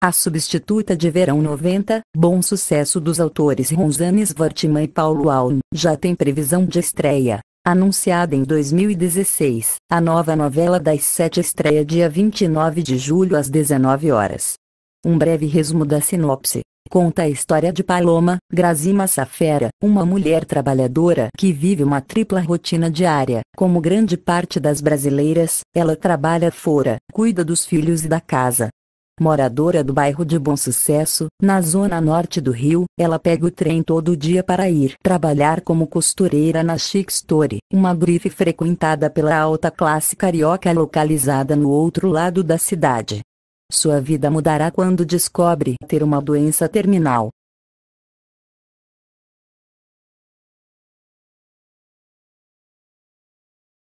A substituta de verão 90, bom sucesso dos autores Ronzanes Vortima e Paulo Alm, já tem previsão de estreia. Anunciada em 2016, a nova novela das sete estreia dia 29 de julho às 19 horas. Um breve resumo da sinopse. Conta a história de Paloma, Grazima Safera, uma mulher trabalhadora que vive uma tripla rotina diária. Como grande parte das brasileiras, ela trabalha fora, cuida dos filhos e da casa. Moradora do bairro de Bom Sucesso, na zona norte do Rio, ela pega o trem todo dia para ir trabalhar como costureira na Chic Store, uma grife frequentada pela alta classe carioca localizada no outro lado da cidade. Sua vida mudará quando descobre ter uma doença terminal.